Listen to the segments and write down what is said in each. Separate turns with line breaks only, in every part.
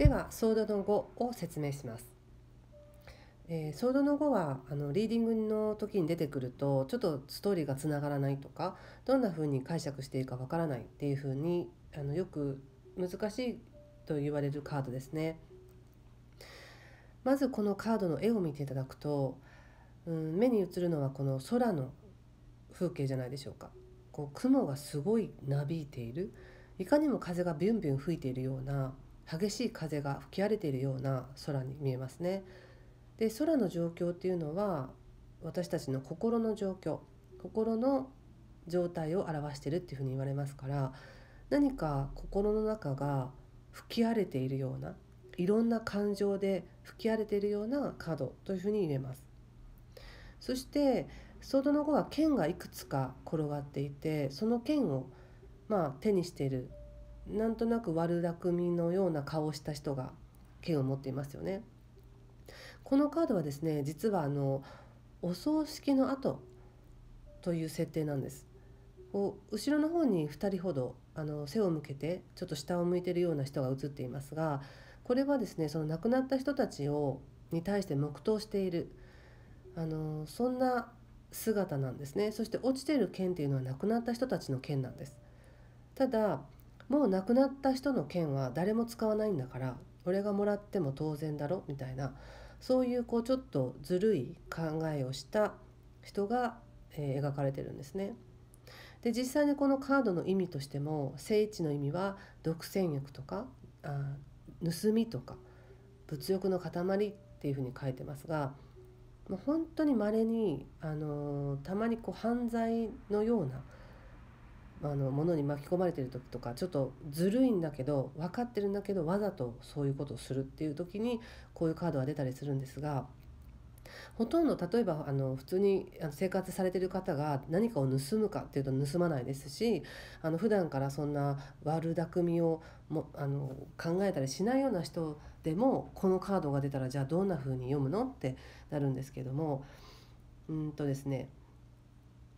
ではソードの語を説明します。えー、ソードの語はあのリーディングの時に出てくるとちょっとストーリーがつながらないとかどんな風に解釈していいかわからないっていう風にあのよく難しいと言われるカードですね。まずこのカードの絵を見ていただくと、うん、目に映るのはこの空の風景じゃないでしょうか。こう雲がすごいなびいているいかにも風がビュンビュン吹いているような激しい風が吹き荒れているような空に見えますね。で空の状況っていうのは私たちの心の状況心の状態を表してるっていうふうに言われますから何か心の中が吹き荒れているようないろんな感情で吹き荒れているようなカードというふうに言えます。そしてソードの後は剣がいくつか転がっていてその剣をまあ手にしているなんとなく悪巧みのような顔をした人が剣を持っていますよね。このカードはですね実はあのお葬式の後という設定なんです。こう後ろの方に2人ほどあの背を向けてちょっと下を向いてるような人が写っていますがこれはですねその亡くなった人たちをに対して黙祷しているあのそんな姿なんですねそして落ちている剣っていうのは亡くなった人たちの剣なんですただもう亡くなった人の件は誰も使わないんだから俺がもらっても当然だろみたいなそういうこうちょっとずるい考えをした人が、えー、描かれてるんですね。で実際にこのカードの意味としても聖地の意味は独占欲とかあ盗みとか物欲の塊っていうふうに書いてますが本当にまれに、あのー、たまにこう犯罪のようなあのものに巻き込まれてる時とかちょっとずるいんだけど分かってるんだけどわざとそういうことをするっていう時にこういうカードは出たりするんですがほとんど例えばあの普通に生活されてる方が何かを盗むかっていうと盗まないですしあの普段からそんな悪巧みをもあの考えたりしないような人でもこのカードが出たらじゃあどんな風に読むのってなるんですけどもうんとですね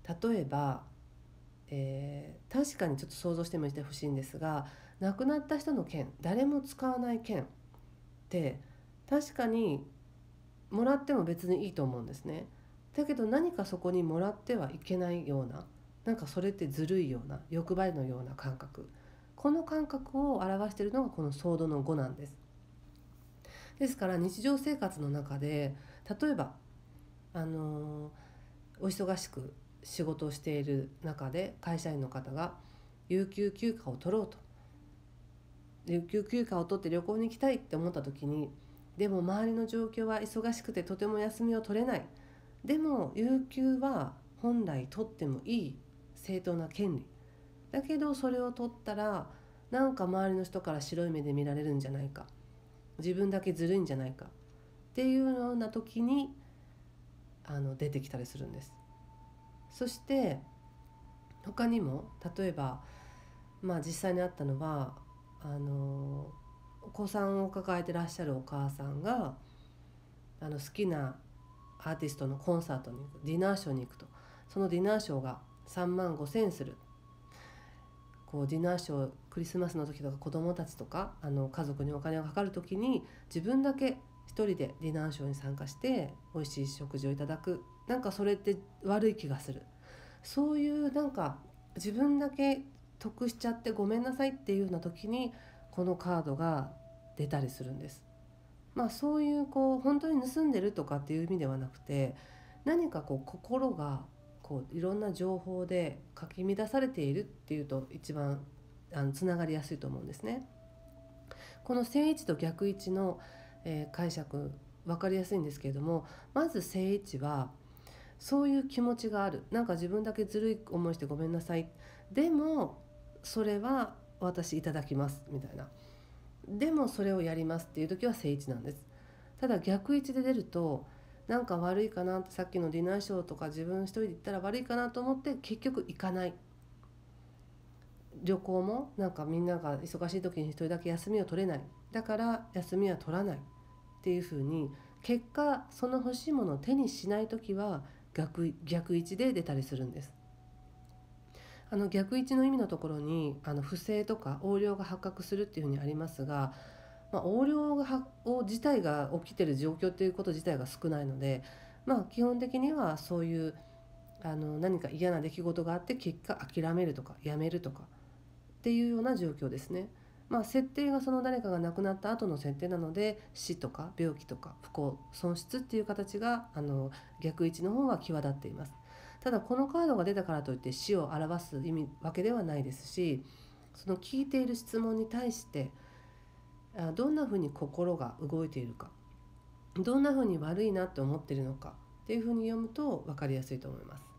例えばえー、確かにちょっと想像してみてほしいんですが亡くなった人の件、誰も使わない剣って確かにもらっても別にいいと思うんですね。だけど何かそこにもらってはいけないようななんかそれってずるいような欲張りのような感覚この感覚を表しているのがこのソードの5なんです。ですから日常生活の中で例えば、あのー、お忙しく仕事をしている中で会社員の方が有給休暇を取ろうと有給休暇を取って旅行に行きたいって思った時にでも周りの状況は忙しくてとても休みを取れないでも有給は本来取ってもいい正当な権利だけどそれを取ったらなんか周りの人から白い目で見られるんじゃないか自分だけずるいんじゃないかっていうような時にあの出てきたりするんです。そして他にも例えば、まあ、実際にあったのはあのお子さんを抱えてらっしゃるお母さんがあの好きなアーティストのコンサートに行くディナーショーに行くとそのディナーショーが3万5,000円するこうディナーショークリスマスの時とか子供たちとかあの家族にお金がかかる時に自分だけ一人でディナーショーに参加して美味しい食事をいただくなんかそれって悪い気がするそういうなんか自分だけ得しちゃってごめんなさいっていうような時にこのカードが出たりするんです。まあ、そういうこう本当に盗んでるとかっていう意味ではなくて何かこう心がこういろんな情報でかき乱されているっていうと一番あのつながりやすいと思うんですね。この正位置と逆位置の、えー、解釈分かりやすいんですけれどもまず正位置はそういう気持ちがあるなんか自分だけずるい思いしてごめんなさいでもそれは私いただきますみたいなでもそれをやりますっていう時は正位置なんですただ逆位置で出るとなんか悪いかなってさっきのディナーショーとか自分一人で行ったら悪いかなと思って結局行かない旅行もなんかみんなが忙しい時に一人だけ休みを取れないだから休みは取らないっていうふうに結果その欲しいものを手にしない時は逆逆位置で出たりするんです。あの逆位置の意味のところにあの不正とか横領が発覚するっていうふうにありますが、まあ、横領がを自体が起きてる状況っていうこと自体が少ないので、まあ、基本的にはそういうあの何か嫌な出来事があって結果諦めるとかやめるとかっていうような状況ですね。まあ、設定がその誰かが亡くなった後の設定なので死とか病気とか不幸損失っていう形があの逆位置の方が際立っています。ただこのカードが出たからといって死を表す意味わけではないですしその聞いている質問に対してどんなふうに心が動いているかどんなふうに悪いなって思ってるのかっていうふうに読むと分かりやすいと思います。